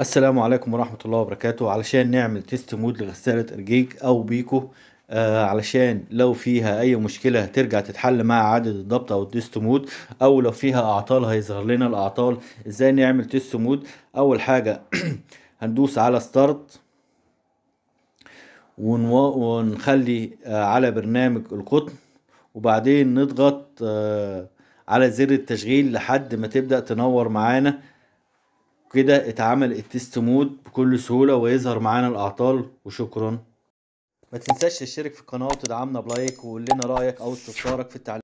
السلام عليكم ورحمة الله وبركاته علشان نعمل تيست مود لغسالة ارجيك او بيكو آه علشان لو فيها اي مشكلة ترجع تتحل مع عدد الضبط او التيست مود او لو فيها اعطال هيظهر لنا الاعطال ازاي نعمل تيست مود اول حاجة هندوس على ستارت ونخلي آه على برنامج القطن وبعدين نضغط آه على زر التشغيل لحد ما تبدأ تنور معانا كده اتعمل التيست مود بكل سهولة ويظهر معانا الأعطال وشكرا ما تنساش تشترك في القناة وتدعمنا بلايك وقول لنا رأيك أو استفسارك في التعليقات